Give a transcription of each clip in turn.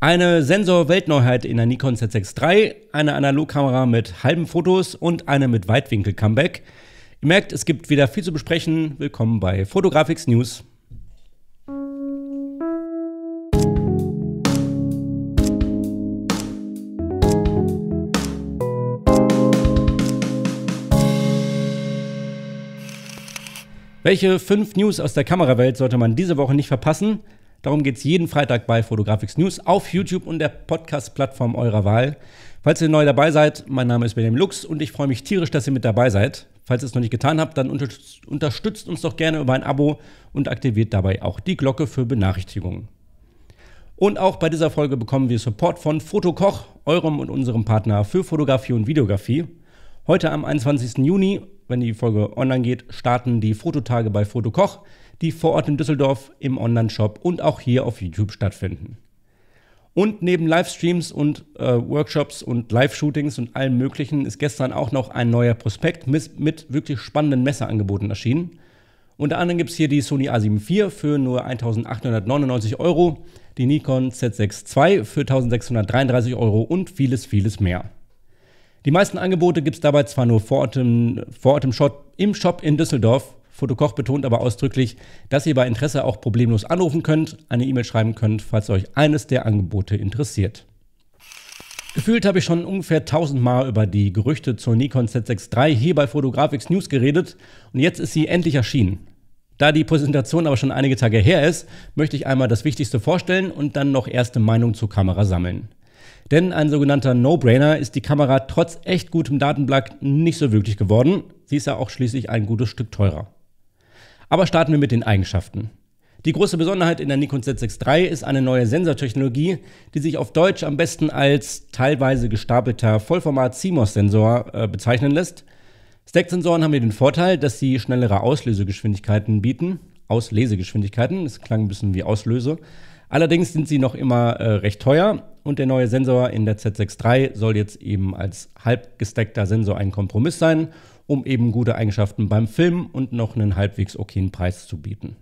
Eine Sensor-Weltneuheit in der Nikon Z6 III, eine Analogkamera mit halben Fotos und eine mit Weitwinkel-Comeback. Ihr merkt, es gibt wieder viel zu besprechen. Willkommen bei Fotografics News. Welche fünf News aus der Kamerawelt sollte man diese Woche nicht verpassen? Darum geht es jeden Freitag bei Fotografix News auf YouTube und der Podcast-Plattform eurer Wahl. Falls ihr neu dabei seid, mein Name ist William Lux und ich freue mich tierisch, dass ihr mit dabei seid. Falls ihr es noch nicht getan habt, dann unterstützt, unterstützt uns doch gerne über ein Abo und aktiviert dabei auch die Glocke für Benachrichtigungen. Und auch bei dieser Folge bekommen wir Support von Fotokoch, eurem und unserem Partner für Fotografie und Videografie. Heute am 21. Juni, wenn die Folge online geht, starten die Fototage bei Fotokoch die vor Ort in Düsseldorf im Online-Shop und auch hier auf YouTube stattfinden. Und neben Livestreams und äh, Workshops und Live-Shootings und allem Möglichen ist gestern auch noch ein neuer Prospekt mit, mit wirklich spannenden Messeangeboten erschienen. Unter anderem gibt es hier die Sony A7 IV für nur 1899 Euro, die Nikon Z6 II für 1633 Euro und vieles, vieles mehr. Die meisten Angebote gibt es dabei zwar nur vor Ort, im, vor Ort im Shop, im Shop in Düsseldorf, Fotokoch betont aber ausdrücklich, dass ihr bei Interesse auch problemlos anrufen könnt, eine E-Mail schreiben könnt, falls euch eines der Angebote interessiert. Gefühlt habe ich schon ungefähr tausendmal über die Gerüchte zur Nikon Z63 hier bei Photographics News geredet und jetzt ist sie endlich erschienen. Da die Präsentation aber schon einige Tage her ist, möchte ich einmal das Wichtigste vorstellen und dann noch erste Meinung zur Kamera sammeln. Denn ein sogenannter No-Brainer ist die Kamera trotz echt gutem Datenblatt nicht so wirklich geworden. Sie ist ja auch schließlich ein gutes Stück teurer. Aber starten wir mit den Eigenschaften. Die große Besonderheit in der Nikon Z6 III ist eine neue Sensortechnologie, die sich auf Deutsch am besten als teilweise gestapelter Vollformat-CMOS-Sensor äh, bezeichnen lässt. Stack-Sensoren haben hier den Vorteil, dass sie schnellere Auslesegeschwindigkeiten bieten. Auslesegeschwindigkeiten, das klang ein bisschen wie Auslöse. Allerdings sind sie noch immer äh, recht teuer und der neue Sensor in der Z63 soll jetzt eben als halb gesteckter Sensor ein Kompromiss sein, um eben gute Eigenschaften beim Filmen und noch einen halbwegs okayen Preis zu bieten.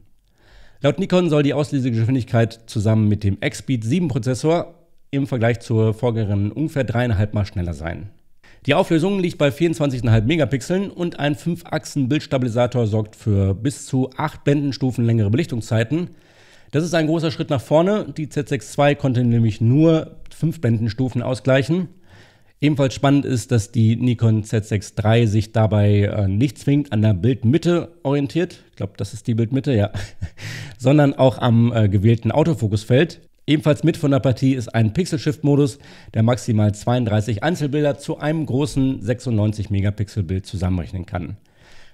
Laut Nikon soll die Auslesegeschwindigkeit zusammen mit dem X-Speed 7 Prozessor im Vergleich zur Vorgängerin ungefähr dreieinhalb Mal schneller sein. Die Auflösung liegt bei 24,5 Megapixeln und ein 5-Achsen-Bildstabilisator sorgt für bis zu 8 Blendenstufen längere Belichtungszeiten. Das ist ein großer Schritt nach vorne. Die Z62 konnte nämlich nur fünf Blendenstufen ausgleichen. Ebenfalls spannend ist, dass die Nikon Z6 III sich dabei äh, nicht zwingend an der Bildmitte orientiert, ich glaube, das ist die Bildmitte, ja, sondern auch am äh, gewählten Autofokusfeld. Ebenfalls mit von der Partie ist ein Pixel-Shift-Modus, der maximal 32 Einzelbilder zu einem großen 96-Megapixel-Bild zusammenrechnen kann.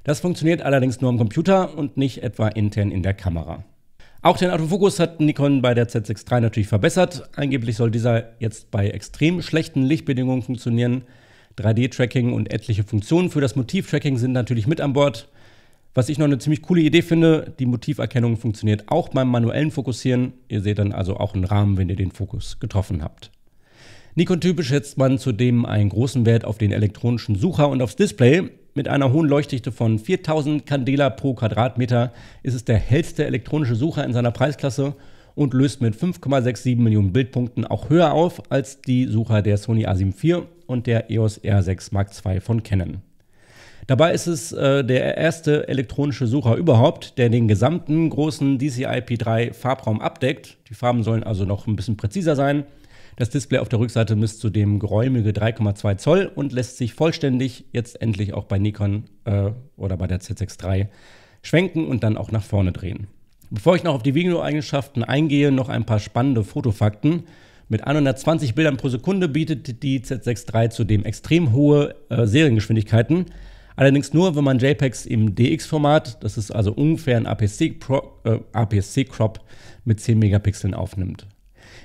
Das funktioniert allerdings nur am Computer und nicht etwa intern in der Kamera. Auch den Autofokus hat Nikon bei der Z6 III natürlich verbessert. Angeblich soll dieser jetzt bei extrem schlechten Lichtbedingungen funktionieren. 3D-Tracking und etliche Funktionen für das Motiv-Tracking sind natürlich mit an Bord. Was ich noch eine ziemlich coole Idee finde, die Motiverkennung funktioniert auch beim manuellen Fokussieren. Ihr seht dann also auch einen Rahmen, wenn ihr den Fokus getroffen habt. Nikon-typisch setzt man zudem einen großen Wert auf den elektronischen Sucher und aufs Display. Mit einer hohen Leuchtdichte von 4000 Candela pro Quadratmeter ist es der hellste elektronische Sucher in seiner Preisklasse und löst mit 5,67 Millionen Bildpunkten auch höher auf als die Sucher der Sony A7 IV und der EOS R6 Mark II von Canon. Dabei ist es äh, der erste elektronische Sucher überhaupt, der den gesamten großen DCI-P3 Farbraum abdeckt. Die Farben sollen also noch ein bisschen präziser sein. Das Display auf der Rückseite misst zudem geräumige 3,2 Zoll und lässt sich vollständig jetzt endlich auch bei Nikon äh, oder bei der Z6 III schwenken und dann auch nach vorne drehen. Bevor ich noch auf die Videoeigenschaften eingehe, noch ein paar spannende Fotofakten. Mit 120 Bildern pro Sekunde bietet die Z6 III zudem extrem hohe äh, Seriengeschwindigkeiten. Allerdings nur, wenn man JPEGs im DX-Format, das ist also ungefähr ein APC-Crop äh, APC mit 10 Megapixeln aufnimmt.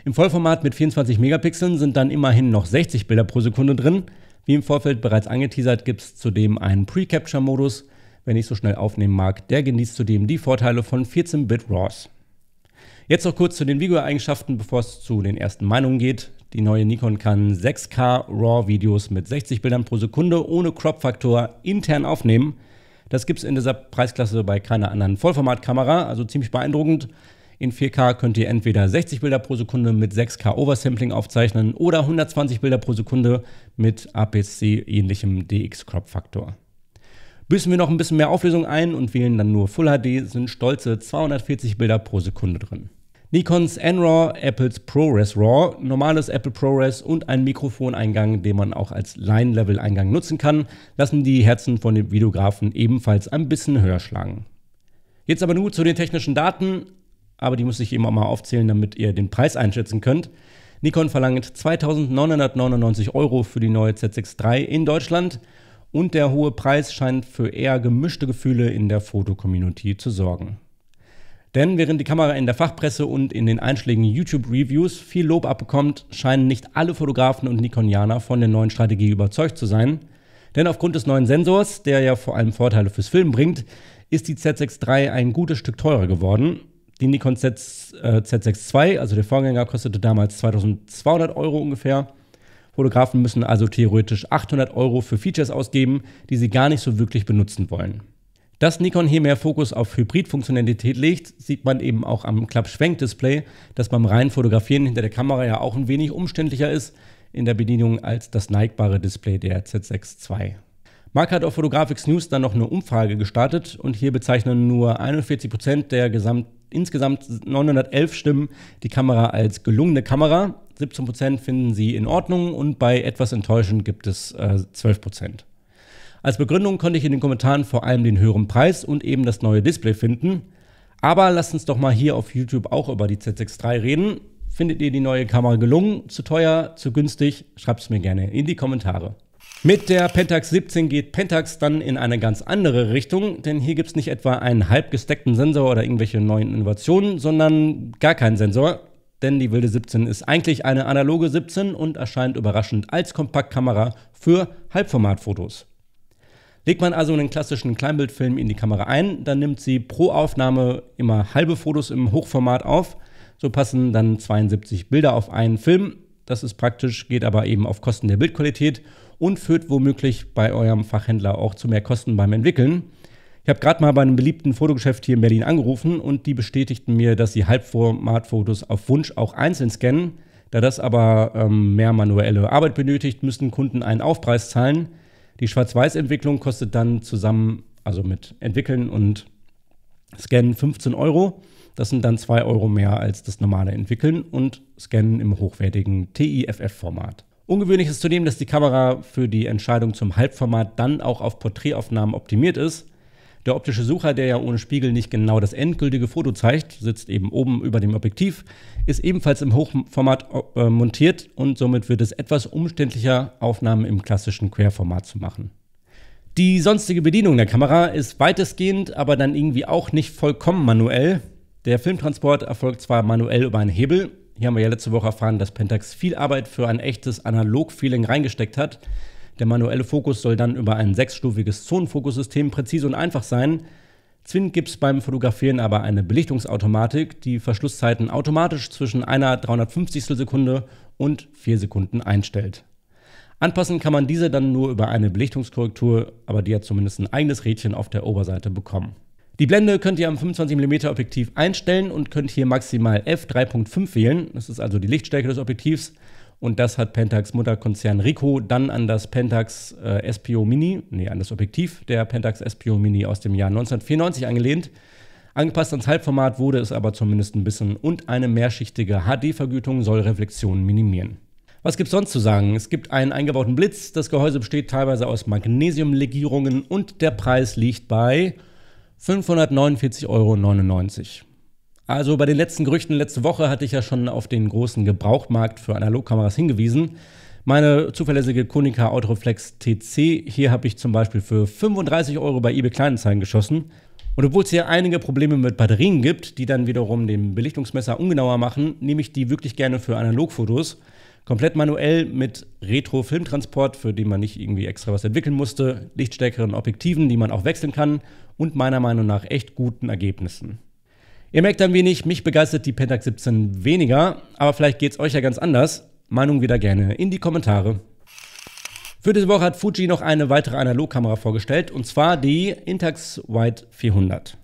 Im Vollformat mit 24 Megapixeln sind dann immerhin noch 60 Bilder pro Sekunde drin. Wie im Vorfeld bereits angeteasert, gibt es zudem einen Pre-Capture-Modus. Wer nicht so schnell aufnehmen mag, der genießt zudem die Vorteile von 14-Bit RAWs. Jetzt noch kurz zu den Video-Eigenschaften, bevor es zu den ersten Meinungen geht. Die neue Nikon kann 6K RAW-Videos mit 60 Bildern pro Sekunde ohne Crop-Faktor intern aufnehmen. Das gibt es in dieser Preisklasse bei keiner anderen Vollformatkamera, also ziemlich beeindruckend. In 4K könnt ihr entweder 60 Bilder pro Sekunde mit 6K Oversampling aufzeichnen oder 120 Bilder pro Sekunde mit apc ähnlichem DX-Crop-Faktor. Büßen wir noch ein bisschen mehr Auflösung ein und wählen dann nur Full HD, sind stolze 240 Bilder pro Sekunde drin. Nikons NRAW, Apples ProRes RAW, normales Apple ProRes und ein Mikrofoneingang, den man auch als Line-Level-Eingang nutzen kann, lassen die Herzen von den Videografen ebenfalls ein bisschen höher schlagen. Jetzt aber nur zu den technischen Daten aber die muss ich eben auch mal aufzählen, damit ihr den Preis einschätzen könnt. Nikon verlangt 2999 Euro für die neue Z6 III in Deutschland und der hohe Preis scheint für eher gemischte Gefühle in der Fotocommunity zu sorgen. Denn während die Kamera in der Fachpresse und in den einschlägigen YouTube-Reviews viel Lob abbekommt, scheinen nicht alle Fotografen und Nikonianer von der neuen Strategie überzeugt zu sein. Denn aufgrund des neuen Sensors, der ja vor allem Vorteile fürs Filmen bringt, ist die Z6 III ein gutes Stück teurer geworden die Nikon Z, äh, Z6 II, also der Vorgänger, kostete damals 2200 Euro ungefähr. Fotografen müssen also theoretisch 800 Euro für Features ausgeben, die sie gar nicht so wirklich benutzen wollen. Dass Nikon hier mehr Fokus auf Hybrid-Funktionalität legt, sieht man eben auch am Klappschwenk-Display, das beim reinen Fotografieren hinter der Kamera ja auch ein wenig umständlicher ist in der Bedienung als das neigbare Display der Z6 II. Mark hat auf Photographics News dann noch eine Umfrage gestartet und hier bezeichnen nur 41% der gesamt insgesamt 911 Stimmen die Kamera als gelungene Kamera. 17 finden sie in Ordnung und bei etwas enttäuschend gibt es äh, 12 Als Begründung konnte ich in den Kommentaren vor allem den höheren Preis und eben das neue Display finden. Aber lasst uns doch mal hier auf YouTube auch über die Z6 III reden. Findet ihr die neue Kamera gelungen? Zu teuer? Zu günstig? Schreibt es mir gerne in die Kommentare. Mit der Pentax 17 geht Pentax dann in eine ganz andere Richtung, denn hier gibt es nicht etwa einen halb gesteckten Sensor oder irgendwelche neuen Innovationen, sondern gar keinen Sensor, denn die wilde 17 ist eigentlich eine analoge 17 und erscheint überraschend als Kompaktkamera für Halbformatfotos. Legt man also einen klassischen Kleinbildfilm in die Kamera ein, dann nimmt sie pro Aufnahme immer halbe Fotos im Hochformat auf. So passen dann 72 Bilder auf einen Film das ist praktisch, geht aber eben auf Kosten der Bildqualität und führt womöglich bei eurem Fachhändler auch zu mehr Kosten beim Entwickeln. Ich habe gerade mal bei einem beliebten Fotogeschäft hier in Berlin angerufen und die bestätigten mir, dass sie Halbformatfotos auf Wunsch auch einzeln scannen. Da das aber ähm, mehr manuelle Arbeit benötigt, müssen Kunden einen Aufpreis zahlen. Die Schwarz-Weiß-Entwicklung kostet dann zusammen, also mit Entwickeln und scannen 15 Euro. Das sind dann 2 Euro mehr als das normale Entwickeln und scannen im hochwertigen TIFF-Format. Ungewöhnlich ist zudem, dass die Kamera für die Entscheidung zum Halbformat dann auch auf Porträtaufnahmen optimiert ist. Der optische Sucher, der ja ohne Spiegel nicht genau das endgültige Foto zeigt, sitzt eben oben über dem Objektiv, ist ebenfalls im Hochformat äh, montiert und somit wird es etwas umständlicher, Aufnahmen im klassischen Querformat zu machen. Die sonstige Bedienung der Kamera ist weitestgehend, aber dann irgendwie auch nicht vollkommen manuell. Der Filmtransport erfolgt zwar manuell über einen Hebel, hier haben wir ja letzte Woche erfahren, dass Pentax viel Arbeit für ein echtes Analog-Feeling reingesteckt hat. Der manuelle Fokus soll dann über ein sechsstufiges Zonenfokussystem präzise und einfach sein. Zwingend gibt es beim Fotografieren aber eine Belichtungsautomatik, die Verschlusszeiten automatisch zwischen einer 350. Sekunde und 4 Sekunden einstellt. Anpassen kann man diese dann nur über eine Belichtungskorrektur, aber die hat zumindest ein eigenes Rädchen auf der Oberseite bekommen. Die Blende könnt ihr am 25mm Objektiv einstellen und könnt hier maximal f3.5 wählen. Das ist also die Lichtstärke des Objektivs. Und das hat Pentax Mutterkonzern Rico dann an das Pentax äh, SPO Mini, nee, an das Objektiv der Pentax SPO Mini aus dem Jahr 1994 angelehnt. Angepasst ans Halbformat wurde es aber zumindest ein bisschen und eine mehrschichtige HD-Vergütung soll Reflexionen minimieren. Was gibt es sonst zu sagen? Es gibt einen eingebauten Blitz, das Gehäuse besteht teilweise aus Magnesiumlegierungen und der Preis liegt bei 549,99 Euro. Also bei den letzten Gerüchten letzte Woche hatte ich ja schon auf den großen Gebrauchmarkt für Analogkameras hingewiesen. Meine zuverlässige Konica Autoreflex TC, hier habe ich zum Beispiel für 35 Euro bei eBay Kleinanzeigen geschossen. Und obwohl es hier einige Probleme mit Batterien gibt, die dann wiederum den Belichtungsmesser ungenauer machen, nehme ich die wirklich gerne für Analogfotos. Komplett manuell mit Retro-Filmtransport, für den man nicht irgendwie extra was entwickeln musste, lichtstärkeren Objektiven, die man auch wechseln kann und meiner Meinung nach echt guten Ergebnissen. Ihr merkt ein wenig, mich begeistert die Pentax 17 weniger, aber vielleicht geht es euch ja ganz anders. Meinung wieder gerne in die Kommentare. Für diese Woche hat Fuji noch eine weitere Analogkamera vorgestellt, und zwar die Intax White 400.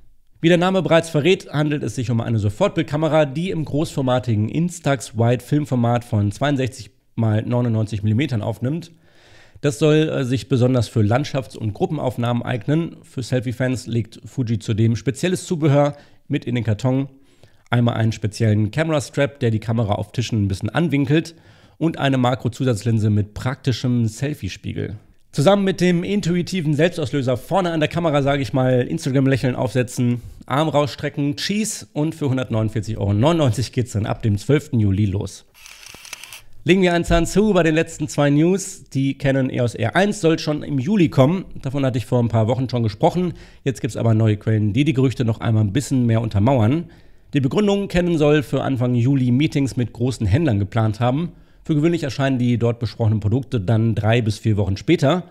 Wie der Name bereits verrät, handelt es sich um eine Sofortbildkamera, die im großformatigen Instax-Wide Filmformat von 62 x 99 mm aufnimmt. Das soll äh, sich besonders für Landschafts- und Gruppenaufnahmen eignen. Für Selfie-Fans legt Fuji zudem spezielles Zubehör mit in den Karton. Einmal einen speziellen Camera-Strap, der die Kamera auf Tischen ein bisschen anwinkelt und eine Makro-Zusatzlinse mit praktischem Selfie-Spiegel. Zusammen mit dem intuitiven Selbstauslöser vorne an der Kamera, sage ich mal, Instagram-Lächeln aufsetzen, Arm rausstrecken, Cheese und für 149,99 Euro geht's dann ab dem 12. Juli los. Legen wir einen Zahn zu bei den letzten zwei News. Die Canon EOS R1 soll schon im Juli kommen. Davon hatte ich vor ein paar Wochen schon gesprochen. Jetzt gibt's aber neue Quellen, die die Gerüchte noch einmal ein bisschen mehr untermauern. Die Begründung Canon soll für Anfang Juli Meetings mit großen Händlern geplant haben für gewöhnlich erscheinen die dort besprochenen Produkte dann drei bis vier Wochen später.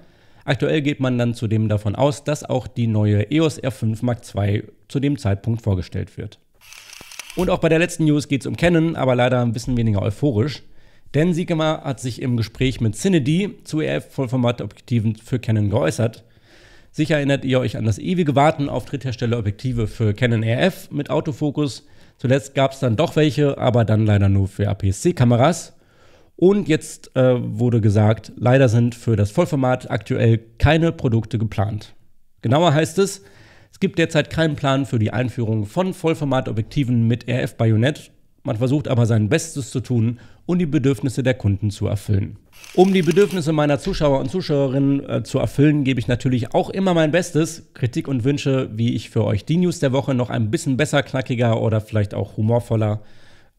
Aktuell geht man dann zudem davon aus, dass auch die neue EOS R5 Mark II zu dem Zeitpunkt vorgestellt wird. Und auch bei der letzten News geht es um Canon, aber leider ein bisschen weniger euphorisch. Denn Sigma hat sich im Gespräch mit Cinedi zu EF-Vollformat-Objektiven für Canon geäußert. Sicher erinnert ihr euch an das ewige Warten auf Drittherstellerobjektive für Canon RF e mit Autofokus. Zuletzt gab es dann doch welche, aber dann leider nur für APS-C-Kameras. Und jetzt äh, wurde gesagt, leider sind für das Vollformat aktuell keine Produkte geplant. Genauer heißt es, es gibt derzeit keinen Plan für die Einführung von Vollformatobjektiven mit RF-Bajonett. Man versucht aber sein Bestes zu tun, um die Bedürfnisse der Kunden zu erfüllen. Um die Bedürfnisse meiner Zuschauer und Zuschauerinnen äh, zu erfüllen, gebe ich natürlich auch immer mein Bestes. Kritik und Wünsche, wie ich für euch die News der Woche noch ein bisschen besser, knackiger oder vielleicht auch humorvoller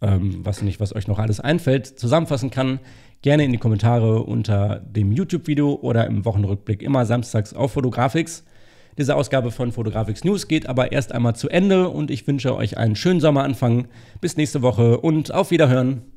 ähm, was nicht, was euch noch alles einfällt, zusammenfassen kann, gerne in die Kommentare unter dem YouTube-Video oder im Wochenrückblick immer samstags auf Fotografix. Diese Ausgabe von Fotografix News geht aber erst einmal zu Ende und ich wünsche euch einen schönen Sommeranfang. Bis nächste Woche und auf Wiederhören.